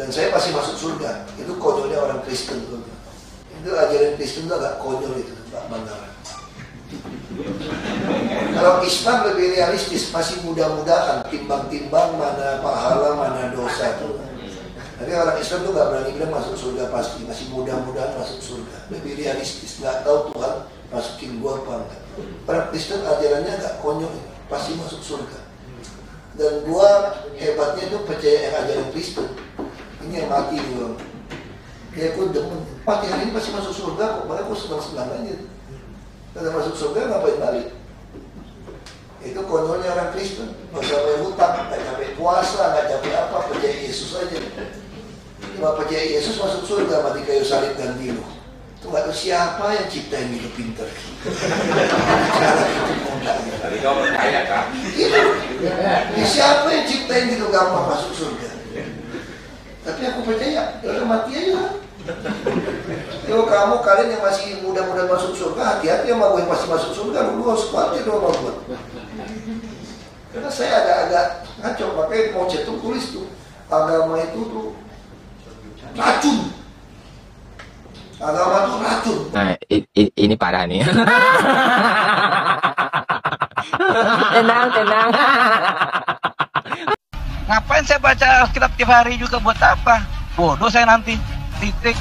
dan saya pasti masuk surga itu konyolnya orang Kristen tuh itu ajaran Kristen tuh agak konyol itu Pak Bandara kalau Islam lebih realistis masih mudah-mudahan timbang-timbang mana pahala mana dosa tuh tapi orang Islam tuh gak berani bilang masuk surga pasti masih mudah-mudahan masuk surga lebih realistis gak tahu Tuhan masukin gua apa enggak orang Kristen ajarannya agak konyol pasti masuk surga dan gua hebatnya itu percaya yang ajaran Kristen ini yang mati dulu kayak aku demen mati hari ini pasti masuk surga kok makanya aku sebelah senang aja kalau masuk surga ngapain balik itu konyolnya orang Kristen nggak sampai hutang nggak sampai puasa nggak sampai apa percaya Yesus aja cuma percaya Yesus masuk surga mati kayu salib ganti lo itu nggak tahu siapa yang ciptain itu pinter cara itu mudahnya. tapi kau percaya kan itu siapa yang ciptain itu gampang masuk surga tapi aku percaya ya mati aja lah Yo kamu kalian yang masih muda-muda masuk surga hati-hati sama gue yang masuk surga lu harus khawatir dong sama gue karena saya agak-agak ngaco makanya mau cetuk tulis tuh agama itu tuh racun agama itu racun nah ini parah nih tenang tenang Ngapain saya baca Alkitab tiap hari juga buat apa? Bodoh saya nanti. Titik.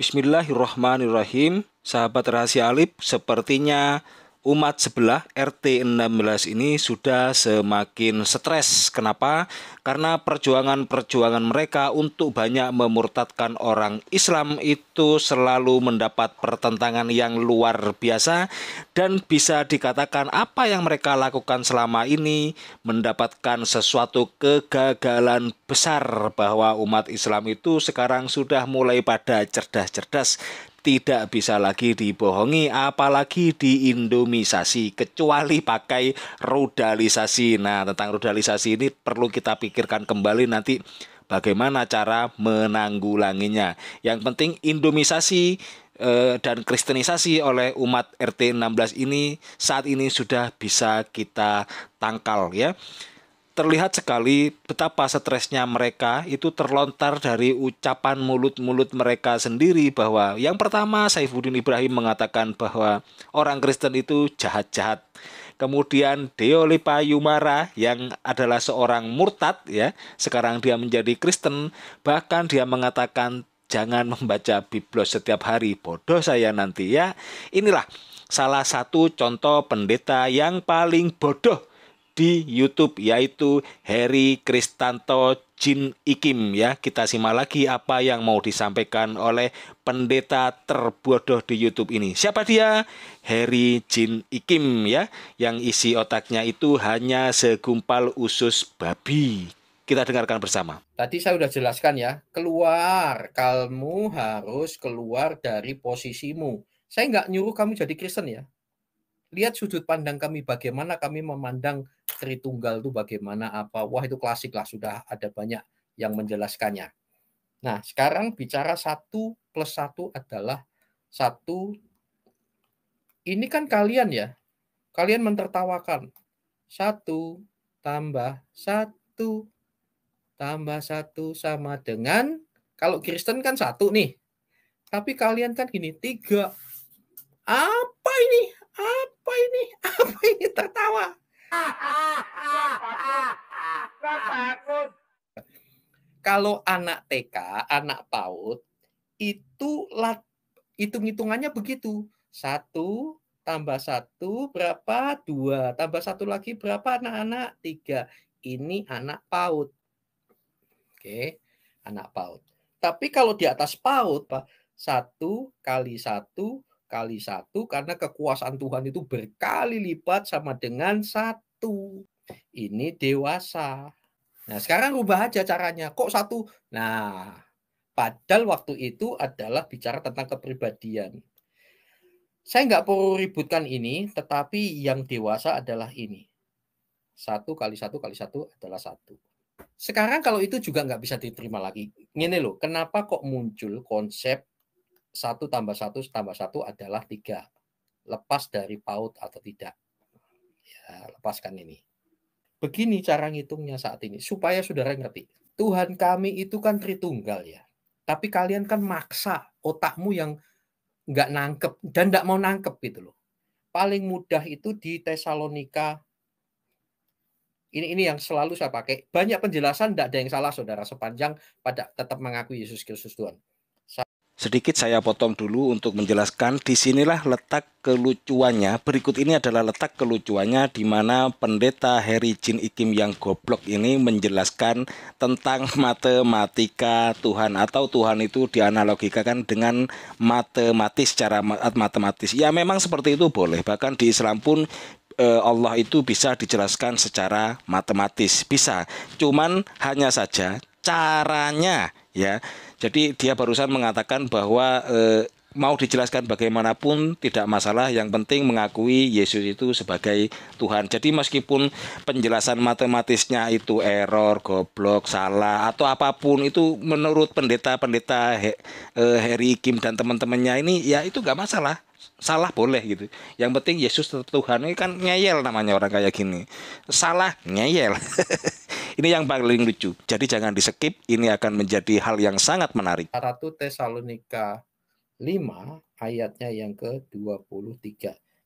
Bismillahirrahmanirrahim. Sahabat rahasia Alif, sepertinya umat sebelah RT 16 ini sudah semakin stres. Kenapa? Karena perjuangan-perjuangan mereka untuk banyak memurtadkan orang Islam itu selalu mendapat pertentangan yang luar biasa dan bisa dikatakan apa yang mereka lakukan selama ini mendapatkan sesuatu kegagalan besar bahwa umat Islam itu sekarang sudah mulai pada cerdas-cerdas tidak bisa lagi dibohongi apalagi diindomisasi kecuali pakai rudalisasi. Nah, tentang rudalisasi ini perlu kita pikirkan kembali nanti bagaimana cara menanggulanginya. Yang penting indomisasi eh, dan kristenisasi oleh umat RT 16 ini saat ini sudah bisa kita tangkal ya terlihat sekali betapa stresnya mereka itu terlontar dari ucapan mulut-mulut mereka sendiri bahwa yang pertama Saifuddin Ibrahim mengatakan bahwa orang Kristen itu jahat-jahat. Kemudian Deolipa Yumara yang adalah seorang murtad ya, sekarang dia menjadi Kristen, bahkan dia mengatakan jangan membaca biblos setiap hari, bodoh saya nanti ya. Inilah salah satu contoh pendeta yang paling bodoh di YouTube yaitu Harry Kristanto Jin Ikim ya. Kita simak lagi apa yang mau disampaikan oleh pendeta terbodoh di YouTube ini. Siapa dia? Harry Jin Ikim ya, yang isi otaknya itu hanya segumpal usus babi. Kita dengarkan bersama. Tadi saya sudah jelaskan ya, keluar kamu harus keluar dari posisimu. Saya nggak nyuruh kamu jadi Kristen ya. Lihat sudut pandang kami bagaimana kami memandang Tritunggal itu bagaimana apa. Wah itu klasik lah sudah ada banyak yang menjelaskannya. Nah sekarang bicara satu plus satu adalah satu. Ini kan kalian ya, kalian mentertawakan. Satu tambah satu tambah satu sama dengan kalau Kristen kan satu nih. Tapi kalian kan gini tiga. Apa ini? Apa ini? Apa ini tertawa? Kalau anak TK, anak PAUD itu hitung-hitungannya begitu. Satu tambah satu berapa? Dua. Tambah satu lagi berapa anak-anak? Tiga. Ini anak PAUD. Oke, anak PAUD. Tapi kalau di atas PAUD, Pak, satu kali satu kali satu karena kekuasaan Tuhan itu berkali lipat sama dengan satu satu. Ini dewasa. Nah, sekarang rubah aja caranya. Kok satu? Nah, padahal waktu itu adalah bicara tentang kepribadian. Saya nggak perlu ributkan ini, tetapi yang dewasa adalah ini. Satu kali satu kali satu adalah satu. Sekarang kalau itu juga nggak bisa diterima lagi. Ini loh, kenapa kok muncul konsep satu tambah satu tambah satu adalah tiga lepas dari paut atau tidak. Ya, lepaskan ini. Begini cara ngitungnya saat ini supaya saudara ngerti. Tuhan kami itu kan Tritunggal ya. Tapi kalian kan maksa otakmu yang nggak nangkep dan nggak mau nangkep gitu loh. Paling mudah itu di Tesalonika. Ini ini yang selalu saya pakai. Banyak penjelasan tidak ada yang salah saudara sepanjang pada tetap mengakui Yesus Kristus Tuhan. Sedikit saya potong dulu untuk menjelaskan disinilah letak kelucuannya. Berikut ini adalah letak kelucuannya di mana pendeta Harry Jin Ikim yang goblok ini menjelaskan tentang matematika Tuhan atau Tuhan itu dianalogikakan dengan matematis secara matematis. Ya memang seperti itu boleh. Bahkan di Islam pun eh, Allah itu bisa dijelaskan secara matematis. Bisa. Cuman hanya saja caranya ya jadi dia barusan mengatakan bahwa eh, mau dijelaskan bagaimanapun tidak masalah yang penting mengakui Yesus itu sebagai Tuhan jadi meskipun penjelasan matematisnya itu error goblok salah atau apapun itu menurut pendeta-pendeta eh, Harry Kim dan teman-temannya ini ya itu nggak masalah salah boleh gitu yang penting Yesus tetap Tuhan ini kan ngeyel namanya orang kayak gini salah ngeyel Ini yang paling lucu. Jadi jangan di skip, ini akan menjadi hal yang sangat menarik. 1 Tesalonika 5 ayatnya yang ke-23.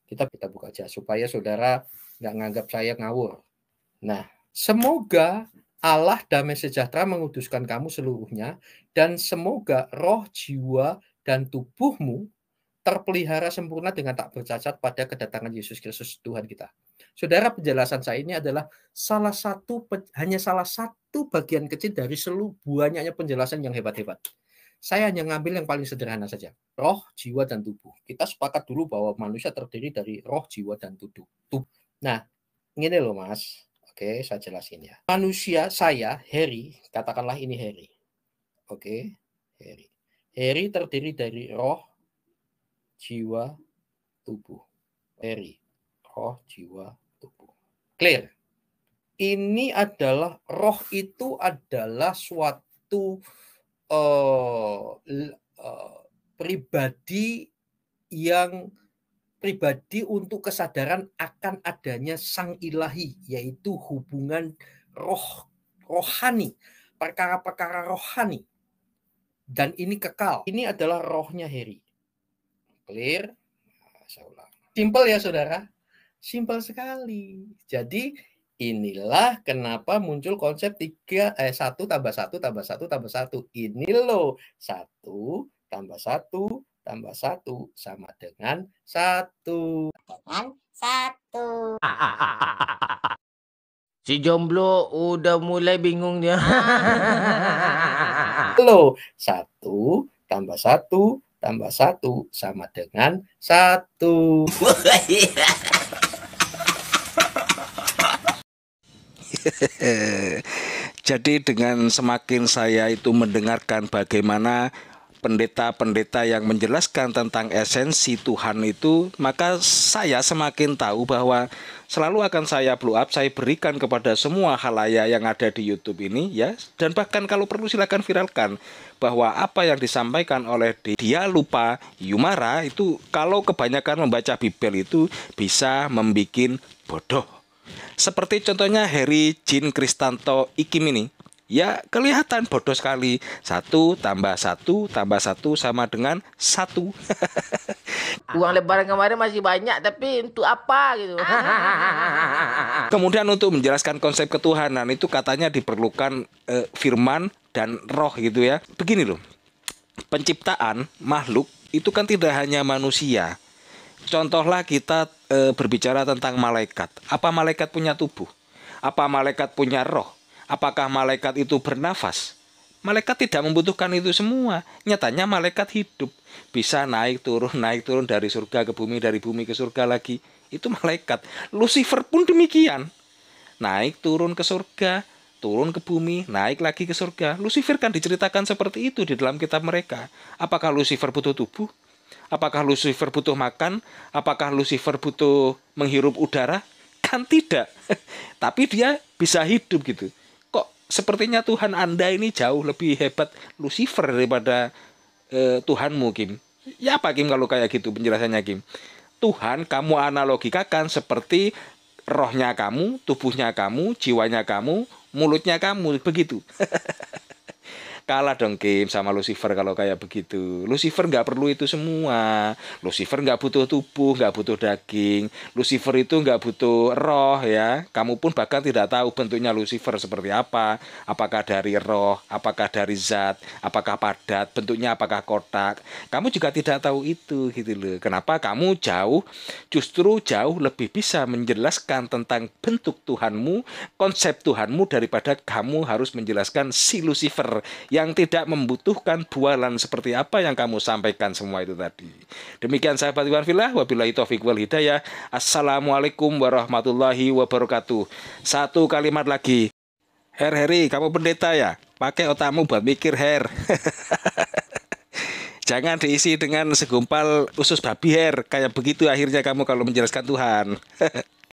Kita kita buka aja supaya saudara nggak nganggap saya ngawur. Nah, semoga Allah damai sejahtera menguduskan kamu seluruhnya dan semoga roh jiwa dan tubuhmu terpelihara sempurna dengan tak bercacat pada kedatangan Yesus Kristus Tuhan kita. Saudara, penjelasan saya ini adalah salah satu hanya salah satu bagian kecil dari seluruh banyaknya penjelasan yang hebat-hebat. Saya hanya ngambil yang paling sederhana saja, roh, jiwa dan tubuh. Kita sepakat dulu bahwa manusia terdiri dari roh, jiwa dan tubuh. Nah, ini loh Mas. Oke, saya jelasin ya. Manusia saya, Harry, katakanlah ini Harry. Oke, Harry. Harry terdiri dari roh, jiwa, tubuh. Eri, roh, jiwa, tubuh. Clear? Ini adalah roh itu adalah suatu uh, uh, pribadi yang pribadi untuk kesadaran akan adanya sang ilahi yaitu hubungan roh rohani perkara-perkara rohani dan ini kekal ini adalah rohnya Heri clear saya simple ya saudara simple sekali jadi inilah kenapa muncul konsep tiga eh satu tambah satu tambah satu tambah satu ini lo, satu tambah satu tambah satu sama dengan satu dengan satu si jomblo udah mulai bingungnya ah. lo satu tambah satu tambah satu sama dengan satu. Jadi dengan semakin saya itu mendengarkan bagaimana pendeta-pendeta yang menjelaskan tentang esensi Tuhan itu, maka saya semakin tahu bahwa selalu akan saya blow up, saya berikan kepada semua halaya yang ada di YouTube ini ya. Dan bahkan kalau perlu silakan viralkan bahwa apa yang disampaikan oleh dia lupa Yumara itu kalau kebanyakan membaca Bibel itu bisa membuat bodoh. Seperti contohnya Harry Jin Kristanto Ikim ini ya kelihatan bodoh sekali. Satu tambah satu tambah satu sama dengan satu. Uang lebaran kemarin masih banyak, tapi untuk apa gitu? Kemudian untuk menjelaskan konsep ketuhanan itu katanya diperlukan eh, firman dan roh gitu ya. Begini loh, penciptaan makhluk itu kan tidak hanya manusia. Contohlah kita e, berbicara tentang malaikat. Apa malaikat punya tubuh? Apa malaikat punya roh? Apakah malaikat itu bernafas? Malaikat tidak membutuhkan itu semua. Nyatanya malaikat hidup, bisa naik turun, naik turun dari surga ke bumi, dari bumi ke surga lagi. Itu malaikat. Lucifer pun demikian. Naik turun ke surga, turun ke bumi, naik lagi ke surga. Lucifer kan diceritakan seperti itu di dalam kitab mereka. Apakah Lucifer butuh tubuh? Apakah Lucifer butuh makan? Apakah Lucifer butuh menghirup udara? Kan tidak. Tapi dia bisa hidup gitu sepertinya Tuhan Anda ini jauh lebih hebat Lucifer daripada eh, Tuhanmu Kim. Ya apa Kim kalau kayak gitu penjelasannya Kim? Tuhan kamu analogikakan seperti rohnya kamu, tubuhnya kamu, jiwanya kamu, mulutnya kamu begitu. kalah dong Kim sama Lucifer kalau kayak begitu Lucifer nggak perlu itu semua Lucifer nggak butuh tubuh nggak butuh daging Lucifer itu nggak butuh roh ya kamu pun bahkan tidak tahu bentuknya Lucifer seperti apa apakah dari roh apakah dari zat apakah padat bentuknya apakah kotak kamu juga tidak tahu itu gitu loh kenapa kamu jauh justru jauh lebih bisa menjelaskan tentang bentuk Tuhanmu konsep Tuhanmu daripada kamu harus menjelaskan si Lucifer yang tidak membutuhkan bualan seperti apa yang kamu sampaikan semua itu tadi. Demikian sahabat Iwan Filah, wabillahi taufiq wal hidayah. Assalamualaikum warahmatullahi wabarakatuh. Satu kalimat lagi. Her Heri, kamu pendeta ya? Pakai otakmu buat mikir, Her. Jangan diisi dengan segumpal usus babi, Her. Kayak begitu akhirnya kamu kalau menjelaskan Tuhan.